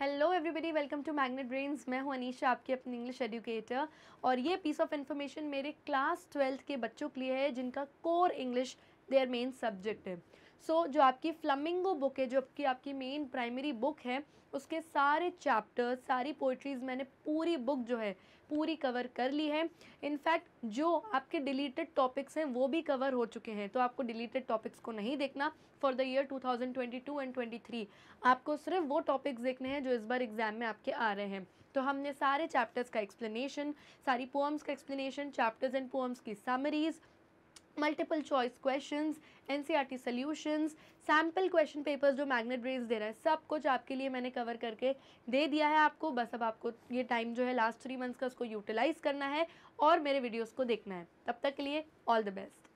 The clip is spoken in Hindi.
hello everybody welcome to Magnet Brains मैं हूं अनीशा आपकी अपनी इंग्लिश एडुकेटर और ये पीस ऑफ इन्फॉर्मेशन मेरे क्लास ट्वेल्थ के बच्चों के लिए है जिनका core English their main subject है सो so, जो आपकी फ्लमिंगो बुक है जो आपकी आपकी मेन प्राइमरी बुक है उसके सारे चैप्टर्स सारी पोइट्रीज़ मैंने पूरी बुक जो है पूरी कवर कर ली है इनफैक्ट जो आपके डिलीटेड टॉपिक्स हैं वो भी कवर हो चुके हैं तो आपको डिलीटेड टॉपिक्स को नहीं देखना फॉर द ईयर 2022 एंड 23 आपको सिर्फ वो टॉपिक्स देखने हैं जो इस बार एग्ज़ाम में आपके आ रहे हैं तो हमने सारे चैप्टर्स का एक्सप्लेनेशन सारी पोम्स का एक्सप्लेनेशन चैप्टर्स एंड पोम्स की summaries multiple choice question N C R T solutions sample question papers जो मैग्नेट ब्रेज दे रहा है सब कुछ आपके लिए मैंने कवर करके दे दिया है आपको बस अब आपको ये टाइम जो है लास्ट थ्री मंथ्स का उसको यूटिलाइज़ करना है और मेरे वीडियोज़ को देखना है तब तक के लिए ऑल द बेस्ट